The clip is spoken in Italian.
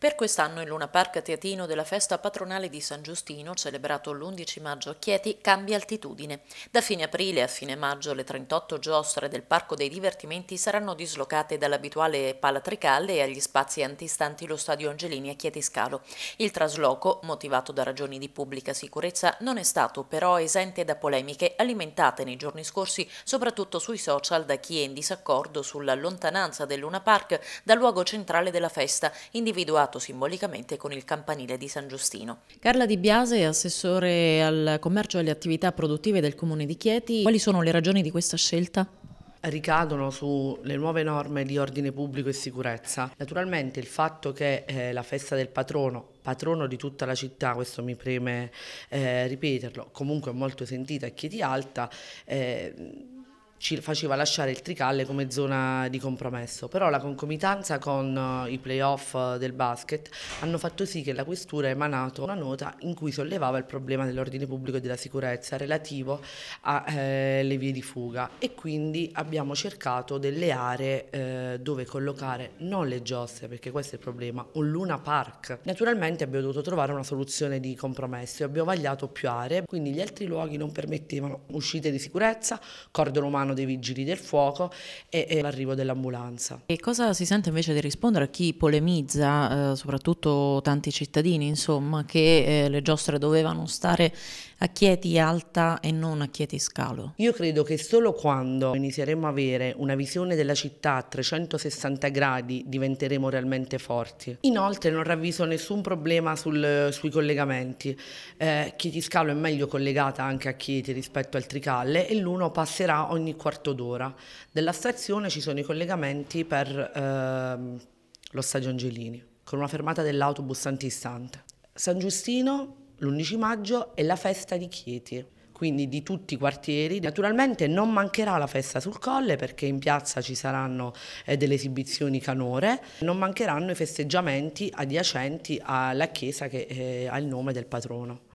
Per quest'anno il Luna Park Teatino della festa patronale di San Giustino, celebrato l'11 maggio a Chieti, cambia altitudine. Da fine aprile a fine maggio le 38 giostre del Parco dei Divertimenti saranno dislocate dall'abituale Pala Tricalle e agli spazi antistanti lo Stadio Angelini a Chieti Scalo. Il trasloco, motivato da ragioni di pubblica sicurezza, non è stato però esente da polemiche alimentate nei giorni scorsi, soprattutto sui social da chi è in disaccordo sulla lontananza del Luna Park dal luogo centrale della festa, individuato ricordato simbolicamente con il campanile di San Giustino. Carla Di Biase assessore al commercio e alle attività produttive del Comune di Chieti. Quali sono le ragioni di questa scelta? ricadono sulle nuove norme di ordine pubblico e sicurezza. Naturalmente il fatto che eh, la festa del patrono patrono di tutta la città, questo mi preme eh, ripeterlo, comunque molto sentita a Chieti Alta, eh, ci faceva lasciare il Tricalle come zona di compromesso, però la concomitanza con eh, i playoff eh, del basket hanno fatto sì che la questura ha emanato una nota in cui sollevava il problema dell'ordine pubblico e della sicurezza relativo alle eh, vie di fuga e quindi abbiamo cercato delle aree eh, dove collocare non le giostre, perché questo è il problema, un Luna Park. Naturalmente abbiamo dovuto trovare una soluzione di compromesso e abbiamo vagliato più aree, quindi gli altri luoghi non permettevano uscite di sicurezza, cordone umano mano dei vigili del fuoco e, e l'arrivo dell'ambulanza. E cosa si sente invece di rispondere a chi polemizza, eh, soprattutto tanti cittadini, insomma, che eh, le giostre dovevano stare a Chieti alta e non a Chieti scalo? Io credo che solo quando inizieremo a avere una visione della città a 360 gradi diventeremo realmente forti. Inoltre non ravviso nessun problema sul, sui collegamenti. Eh, Chieti scalo è meglio collegata anche a Chieti rispetto al Tricalle e l'uno passerà ogni quarto d'ora. Della stazione ci sono i collegamenti per ehm, lo Stadio Angelini, con una fermata dell'autobus antistante. San Giustino, l'11 maggio, è la festa di Chieti, quindi di tutti i quartieri. Naturalmente non mancherà la festa sul colle perché in piazza ci saranno eh, delle esibizioni canore, non mancheranno i festeggiamenti adiacenti alla chiesa che eh, ha il nome del patrono.